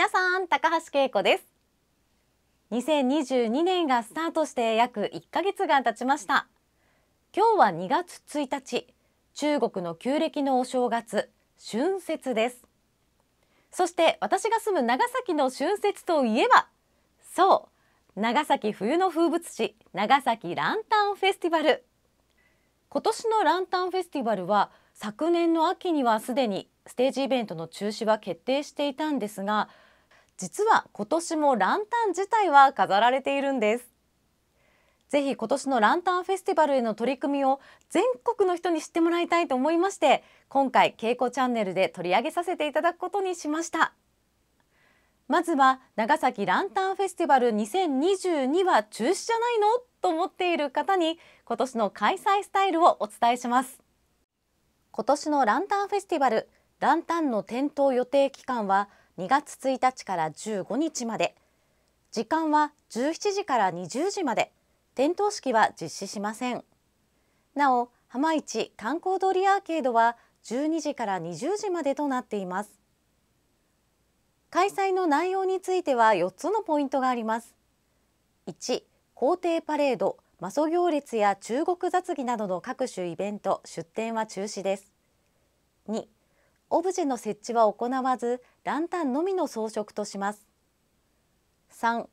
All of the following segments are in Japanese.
皆さん高橋恵子です2022年がスタートして約1ヶ月が経ちました今日は2月1日中国の旧暦のお正月春節ですそして私が住む長崎の春節といえばそう長崎冬の風物詩長崎ランタンフェスティバル今年のランタンフェスティバルは昨年の秋にはすでにステージイベントの中止は決定していたんですが実は今年もランタン自体は飾られているんですぜひ今年のランタンフェスティバルへの取り組みを全国の人に知ってもらいたいと思いまして今回稽古チャンネルで取り上げさせていただくことにしましたまずは長崎ランタンフェスティバル2022は中止じゃないのと思っている方に今年の開催スタイルをお伝えします今年のランタンフェスティバルランタンの点灯予定期間は2月1日から15日まで時間は17時から20時まで点灯式は実施しませんなお浜市観光通りアーケードは12時から20時までとなっています開催の内容については4つのポイントがあります1皇帝パレード魔祖行列や中国雑技などの各種イベント出展は中止です2オブジェの設置は行わずランタンのみの装飾とします。3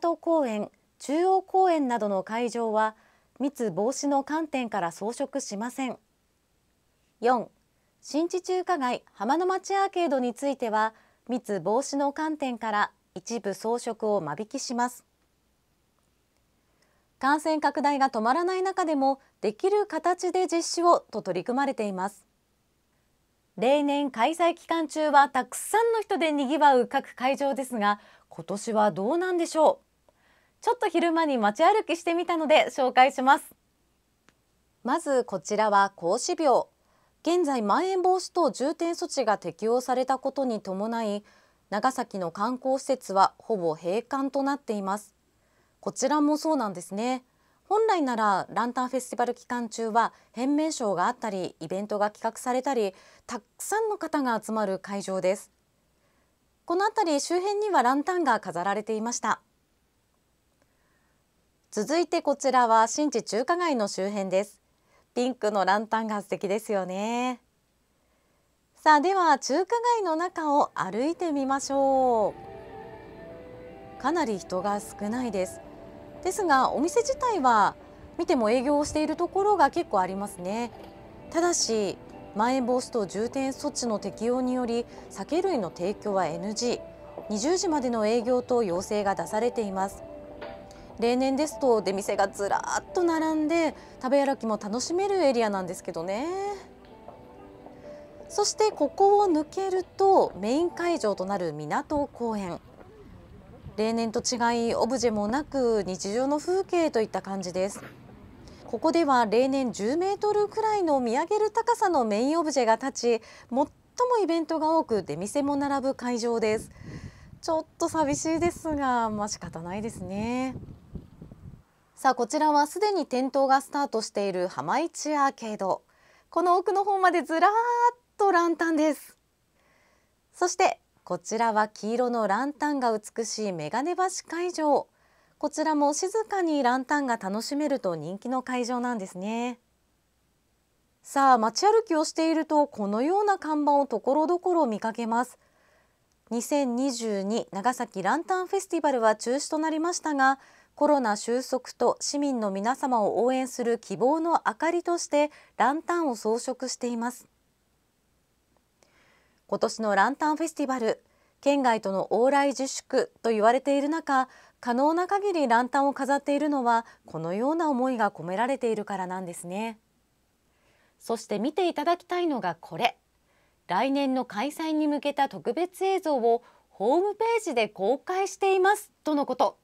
港公園中央公園などの会場は密防止の観点から装飾しません4新地中華街浜の町アーケードについては密防止の観点から一部装飾を間引きします感染拡大が止まらない中でもできる形で実施をと取り組まれています例年開催期間中はたくさんの人でにぎわう各会場ですが今年はどうなんでしょうちょっと昼間に街歩きしてみたので紹介しますまずこちらは孔子廟現在まん延防止等重点措置が適用されたことに伴い長崎の観光施設はほぼ閉館となっていますこちらもそうなんですね本来ならランタンフェスティバル期間中は変名称があったりイベントが企画されたりたくさんの方が集まる会場ですこの辺り周辺にはランタンが飾られていました続いてこちらは新地中華街の周辺ですピンクのランタンが素敵ですよねさあでは中華街の中を歩いてみましょうかなり人が少ないですですがお店自体は見ても営業をしているところが結構ありますねただしまん延防止等重点措置の適用により酒類の提供は NG20 時までの営業と要請が出されています例年ですと出店がずらーっと並んで食べ歩きも楽しめるエリアなんですけどねそしてここを抜けるとメイン会場となる港公園例年と違いオブジェもなく日常の風景といった感じですここでは例年10メートルくらいの見上げる高さのメインオブジェが立ち最もイベントが多く出店も並ぶ会場ですちょっと寂しいですがまあ仕方ないですねさあこちらはすでに店頭がスタートしている浜市アーケードこの奥の方までずらーっとランタンですそしてこちらは黄色のランタンが美しいメガネ橋会場。こちらも静かにランタンが楽しめると人気の会場なんですね。さあ街歩きをしているとこのような看板をところどころ見かけます。2022長崎ランタンフェスティバルは中止となりましたがコロナ収束と市民の皆様を応援する希望の明かりとしてランタンを装飾しています。今年のランタンフェスティバル県外との往来自粛と言われている中可能な限りランタンを飾っているのはこのような思いが込められているからなんですねそして見ていただきたいのがこれ来年の開催に向けた特別映像をホームページで公開していますとのこと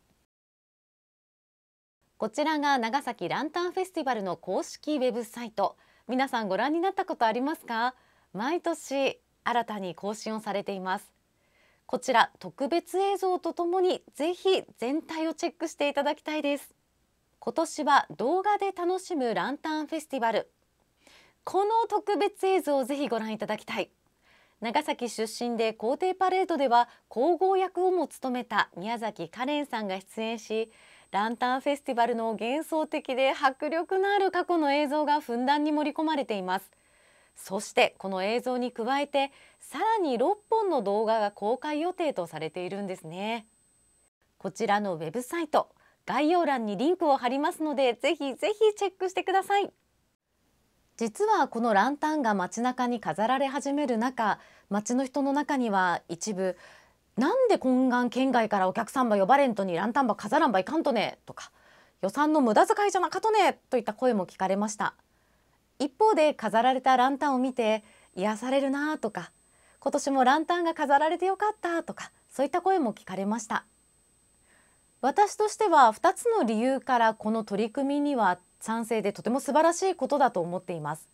こちらが長崎ランタンフェスティバルの公式ウェブサイト皆さんご覧になったことありますか毎年新たに更新をされていますこちら特別映像とともにぜひ全体をチェックしていただきたいです今年は動画で楽しむランタンフェスティバルこの特別映像をぜひご覧いただきたい長崎出身で皇帝パレードでは皇后役をも務めた宮崎カレンさんが出演しランタンフェスティバルの幻想的で迫力のある過去の映像がふんだんに盛り込まれていますそしてこの映像に加えてさらに6本の動画が公開予定とされているんですねこちらのウェブサイト概要欄にリンクを貼りますのでぜひぜひチェックしてください実はこのランタンが街中に飾られ始める中街の人の中には一部なんで懇願県外からお客さんば呼ばれんとにランタンば飾らんばいかんとねとか予算の無駄遣いじゃなかとねといった声も聞かれました一方で飾られたランタンを見て癒されるなとか今年もランタンが飾られてよかったとかそういった声も聞かれました私としては2つの理由からこの取り組みには賛成でとても素晴らしいことだと思っています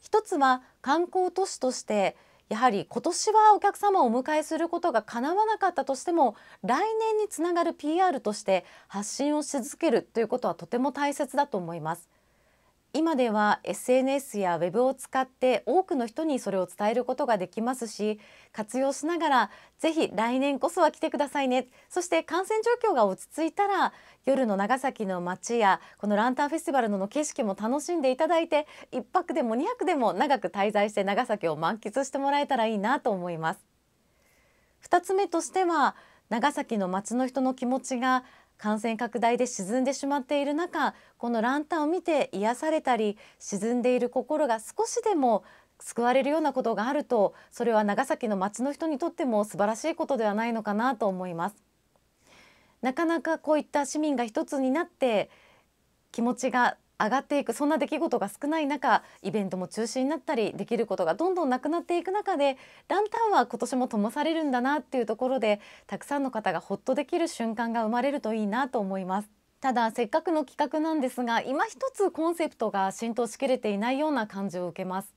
一つは観光都市としてやはり今年はお客様をお迎えすることが叶わなかったとしても来年につながる PR として発信をし続けるということはとても大切だと思います今では SNS や Web を使って多くの人にそれを伝えることができますし活用しながらぜひ来年こそは来てくださいねそして感染状況が落ち着いたら夜の長崎の街やこのランタンフェスティバルの景色も楽しんでいただいて1泊でも2泊でも長く滞在して長崎を満喫してもらえたらいいなと思います。2つ目としては長崎の街の人の気持ちが感染拡大で沈んでしまっている中このランタンを見て癒されたり沈んでいる心が少しでも救われるようなことがあるとそれは長崎の町の人にとっても素晴らしいことではないのかなと思いますなかなかこういった市民が一つになって気持ちが上がっていくそんな出来事が少ない中イベントも中止になったりできることがどんどんなくなっていく中でランタンは今年も灯されるんだなっていうところでたくさんの方がほっとできる瞬間が生まれるといいなと思います。ただせっかくの企画なんですが今一つコンセプトが浸透しきれていないような感じを受けます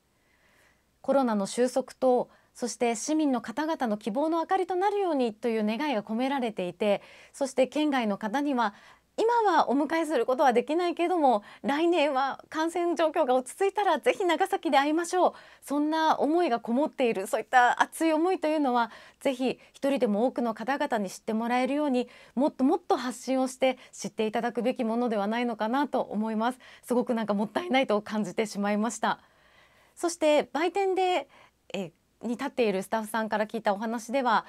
コロナの収束とそして市民の方々の希望の明かりとなるようにという願いが込められていてそして県外の方には今はお迎えすることはできないけれども来年は感染状況が落ち着いたらぜひ長崎で会いましょうそんな思いがこもっているそういった熱い思いというのはぜひ一人でも多くの方々に知ってもらえるようにもっともっと発信をして知っていただくべきものではないのかなと思いますすごくなんかもったいないと感じてしまいましたそして売店でえに立っているスタッフさんから聞いたお話では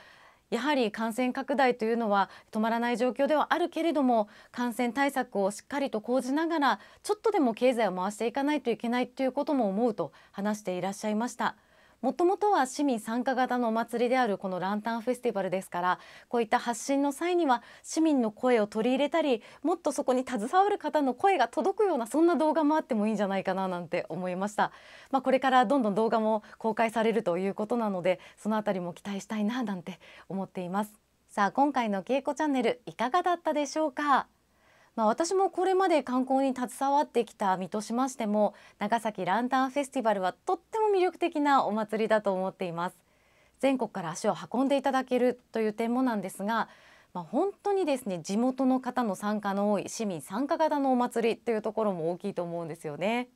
やはり感染拡大というのは止まらない状況ではあるけれども感染対策をしっかりと講じながらちょっとでも経済を回していかないといけないということも思うと話していらっしゃいました。もともとは市民参加型のお祭りであるこのランタンフェスティバルですからこういった発信の際には市民の声を取り入れたりもっとそこに携わる方の声が届くようなそんな動画もあってもいいんじゃないかななんて思いました、まあ、これからどんどん動画も公開されるということなのでそのあたりも期待したいななんて思っていますさあ今回の稽古チャンネルいかがだったでしょうかまあ、私もこれまで観光に携わってきた身としましても長崎ランタンフェスティバルはとっても魅力的なお祭りだと思っています全国から足を運んでいただけるという点もなんですが、まあ、本当にですね地元の方の参加の多い市民参加型のお祭りというところも大きいと思うんですよね。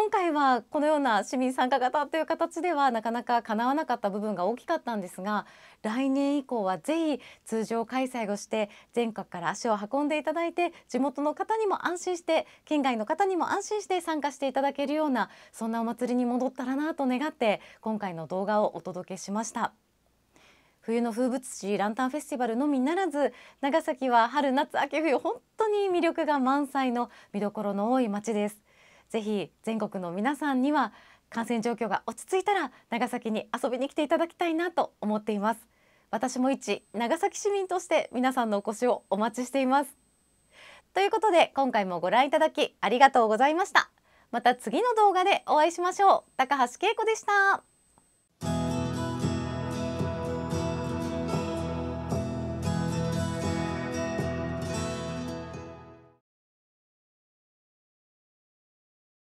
今回はこのような市民参加型という形ではなかなか叶わなかった部分が大きかったんですが来年以降はぜひ通常開催をして全国から足を運んでいただいて地元の方にも安心して県外の方にも安心して参加していただけるようなそんなお祭りに戻ったらなと願って今回の動画をお届けしました。冬の風物詩ランタンフェスティバルのみならず長崎は春夏秋冬本当に魅力が満載の見どころの多い街ですぜひ全国の皆さんには感染状況が落ち着いたら長崎に遊びに来ていただきたいなと思っています私も一長崎市民として皆さんのお越しをお待ちしていますということで今回もご覧いただきありがとうございましたまた次の動画でお会いしましょう高橋恵子でした